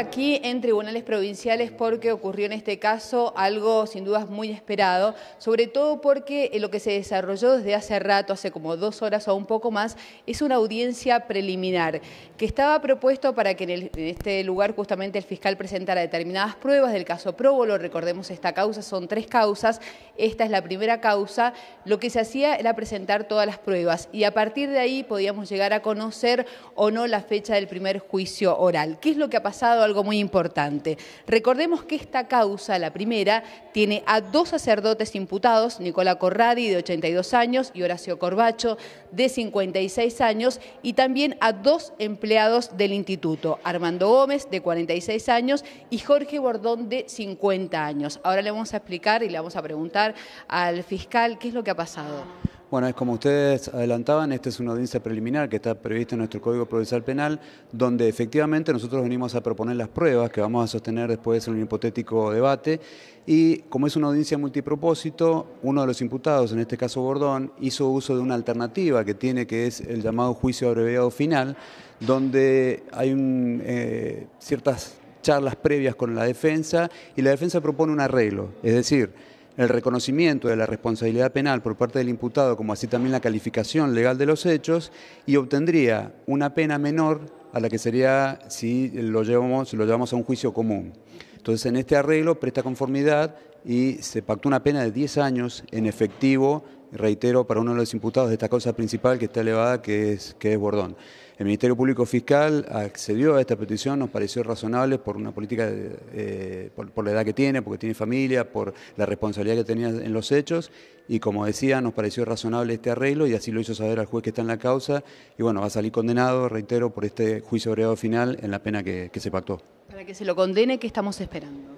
aquí en tribunales provinciales porque ocurrió en este caso algo sin dudas muy esperado, sobre todo porque eh, lo que se desarrolló desde hace rato, hace como dos horas o un poco más, es una audiencia preliminar que estaba propuesto para que en, este lugar justamente el fiscal presentara determinadas pruebas del caso Próbolo, recordemos esta causa, son tres causas, esta es la primera causa, lo que se hacía era presentar todas las pruebas y a partir de ahí podíamos llegar a conocer o no la fecha del primer juicio oral. ¿Qué es lo que ha pasado? algo muy importante. Recordemos que esta causa, la primera, tiene a dos sacerdotes imputados, Nicola Corradi, de 82 años, y Horacio Corbacho, de 56 años, y también a dos empleados del instituto, Armando Gómez, de 46 años, y Jorge Bordón, de 50 años. Ahora le vamos a explicar y le vamos a preguntar al fiscal qué es lo que ha pasado. Bueno, es como ustedes adelantaban, esta es una audiencia preliminar que está prevista en nuestro Código Procesal Penal, donde efectivamente nosotros venimos a proponer las pruebas que vamos a sostener después en un hipotético debate. Y como es una audiencia multipropósito, uno de los imputados, en este caso Gordón, hizo uso de una alternativa que tiene, que es el llamado juicio abreviado final, donde hay un, eh, ciertas charlas previas con la defensa y la defensa propone un arreglo. Es decir, el reconocimiento de la responsabilidad penal por parte del imputado, como así también la calificación legal de los hechos, y obtendría una pena menor a la que sería si lo llevamos, lo a un juicio común. Entonces, en este arreglo presta conformidad y se pactó una pena de 10 años en efectivo, reitero, para uno de los imputados de esta causa principal que está elevada, que es, que es Bordón. El Ministerio Público Fiscal accedió a esta petición, nos pareció razonable por una política, eh, por, la edad que tiene, porque tiene familia, por la responsabilidad que tenía en los hechos, y como decía, nos pareció razonable este arreglo y así lo hizo saber al juez que está en la causa, y bueno, va a salir condenado, reitero, por este juicio agregado final en la pena que, que se pactó. Para que se lo condene, ¿qué estamos esperando?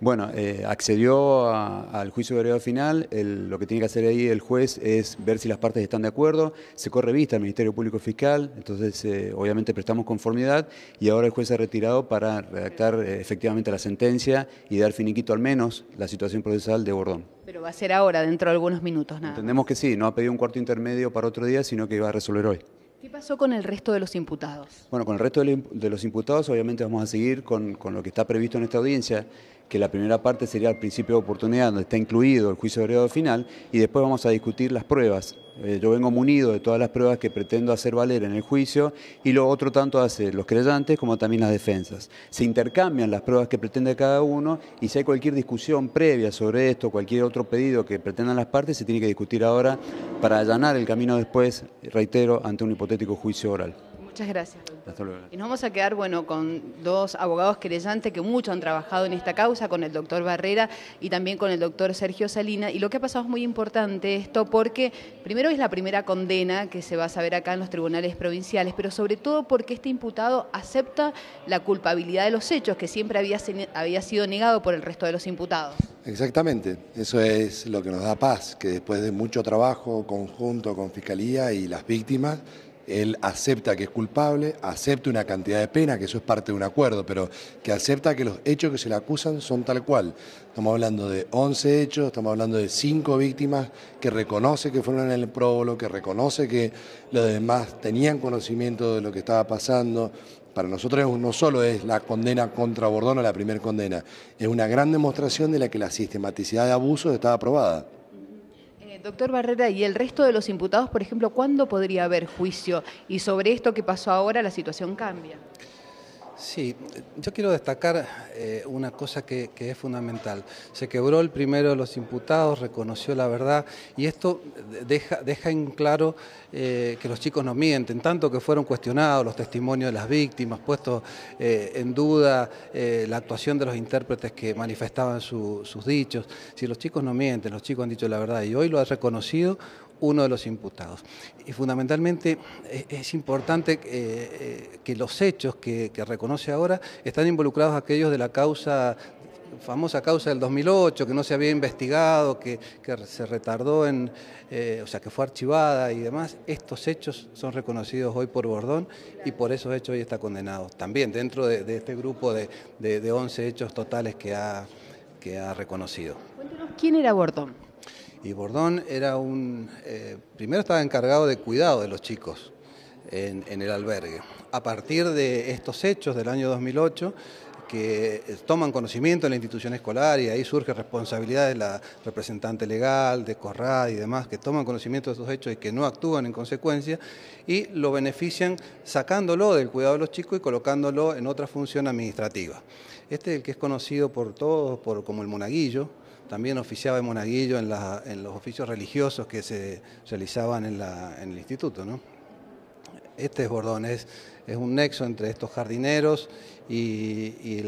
Bueno, eh, accedió al juicio de veredado final. lo que tiene que hacer ahí el juez es ver si las partes están de acuerdo. Se corre vista al Ministerio Público Fiscal, entonces eh, obviamente prestamos conformidad y ahora el juez se ha retirado para redactar eh, efectivamente la sentencia y dar finiquito al menos la situación procesal de Bordón. Pero va a ser ahora, dentro de algunos minutos, Entendemos que sí, no ha pedido un cuarto intermedio para otro día, sino que va a resolver hoy. ¿Qué pasó con el resto de los imputados? Bueno, con el resto de los imputados obviamente vamos a seguir con, lo que está previsto en esta audiencia, que la primera parte sería el principio de oportunidad, donde está incluido el juicio de final, y después vamos a discutir las pruebas eh, yo vengo munido de todas las pruebas que pretendo hacer valer en el juicio y lo otro tanto hace los creyentes como también las defensas. Se intercambian las pruebas que pretende cada uno y si hay cualquier discusión previa sobre esto, cualquier otro pedido que pretendan las partes, se tiene que discutir ahora para allanar el camino después, reitero, ante un hipotético juicio oral. Muchas gracias. Y nos vamos a quedar bueno, con dos abogados querellantes que mucho han trabajado en esta causa, con el doctor Barrera y también con el doctor Sergio Salina. Y lo que ha pasado es muy importante esto porque primero es la primera condena que se va a saber acá en los tribunales provinciales, pero sobre todo porque este imputado acepta la culpabilidad de los hechos que siempre había, había sido negado por el resto de los imputados. Exactamente, eso es lo que nos da paz, que después de mucho trabajo conjunto con Fiscalía y las víctimas, él acepta que es culpable, acepta una cantidad de pena, que eso es parte de un acuerdo, pero que acepta que los hechos que se le acusan son tal cual. Estamos hablando de 11 hechos, estamos hablando de 5 víctimas que reconoce que fueron en el próbolo, que reconoce que los demás tenían conocimiento de lo que estaba pasando. Para nosotros no solo es la condena contra Bordona, la primera condena, es una gran demostración de la que la sistematicidad de abusos estaba aprobada. Eh, doctor Barrera, ¿y el resto de los imputados, por ejemplo, cuándo podría haber juicio? Y sobre esto que pasó ahora, la situación cambia. Sí, yo quiero destacar eh, una cosa que, es fundamental. Se quebró el primero de los imputados, reconoció la verdad y esto deja, deja en claro eh, que los chicos no mienten, tanto que fueron cuestionados los testimonios de las víctimas, puesto eh, en duda la actuación de los intérpretes que manifestaban sus dichos. Si los chicos no mienten, los chicos han dicho la verdad y hoy lo ha reconocido uno de los imputados. Y fundamentalmente es, importante que los hechos que, que conoce ahora, están involucrados aquellos de la causa famosa causa del 2008, que no se había investigado, que, se retardó en, eh, o sea, que fue archivada y demás, estos hechos son reconocidos hoy por Bordón y por esos hechos hoy está condenado. También dentro de, este grupo de, 11 hechos totales que ha, que ha reconocido. quién era Bordón. Y Bordón era un, eh, primero estaba encargado de cuidado de los chicos, en, el albergue. A partir de estos hechos del año 2008, que eh, toman conocimiento en la institución escolar y ahí surge responsabilidad de la representante legal, de Corrad y demás, que toman conocimiento de estos hechos y que no actúan en consecuencia y lo benefician sacándolo del cuidado de los chicos y colocándolo en otra función administrativa. Este es el que es conocido por todos como el monaguillo, también oficiaba el monaguillo en, los oficios religiosos que se realizaban en, en el instituto. ¿no? este es es, es un nexo entre estos jardineros y,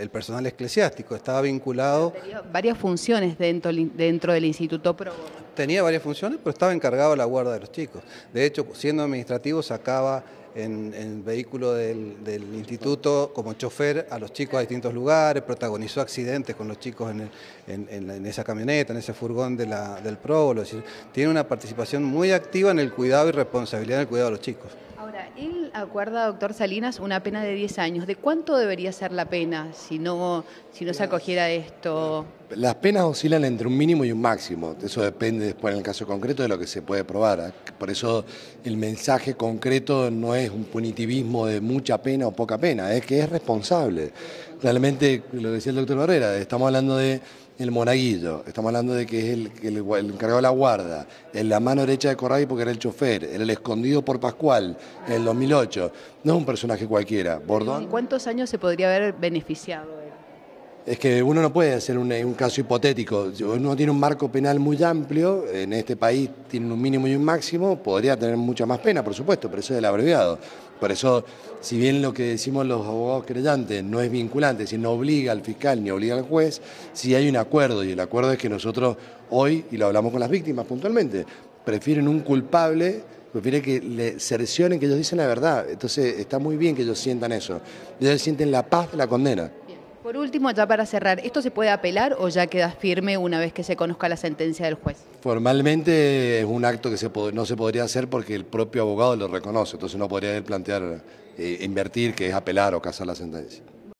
el, personal eclesiástico. Estaba vinculado... Tenía varias funciones dentro, dentro del Instituto Pro. Tenía varias funciones, pero estaba encargado de la guarda de los chicos. De hecho, siendo administrativo, sacaba en, el vehículo del, instituto como chofer a los chicos a distintos lugares, protagonizó accidentes con los chicos en, esa camioneta, en ese furgón del próbolo. tiene una participación muy activa en el cuidado y responsabilidad del cuidado de los chicos acuerda, doctor Salinas, una pena de 10 años. ¿De cuánto debería ser la pena si no, si no se acogiera esto? Las penas oscilan entre un mínimo y un máximo. Eso depende después, en el caso concreto, de lo que se puede probar. Por eso el mensaje concreto no es un punitivismo de mucha pena o poca pena, es que es responsable. Realmente, lo decía el doctor Barrera, estamos hablando de el monaguillo, estamos hablando de que es el, encargado de la guarda, en la mano derecha de Corradi porque era el chofer, era el escondido por Pascual en el 2008. No es un personaje cualquiera. Bordón. ¿En cuántos años se podría haber beneficiado él? Es que uno no puede hacer un, caso hipotético. Uno tiene un marco penal muy amplio, en este país tiene un mínimo y un máximo, podría tener mucha más pena, por supuesto, pero eso es el abreviado. Por eso, si bien lo que decimos los abogados creyentes no es vinculante, si no obliga al fiscal ni obliga al juez, si hay un acuerdo, y el acuerdo es que nosotros hoy, y lo hablamos con las víctimas puntualmente, prefieren un culpable prefieren que le cercionen que ellos dicen la verdad. Entonces está muy bien que ellos sientan eso. Ellos sienten la paz de la condena. Por último, ya para cerrar, ¿esto se puede apelar o ya queda firme una vez que se conozca la sentencia del juez? Formalmente es un acto que no se podría hacer porque el propio abogado lo reconoce, entonces no podría plantear eh, invertir, que es apelar o casar la sentencia.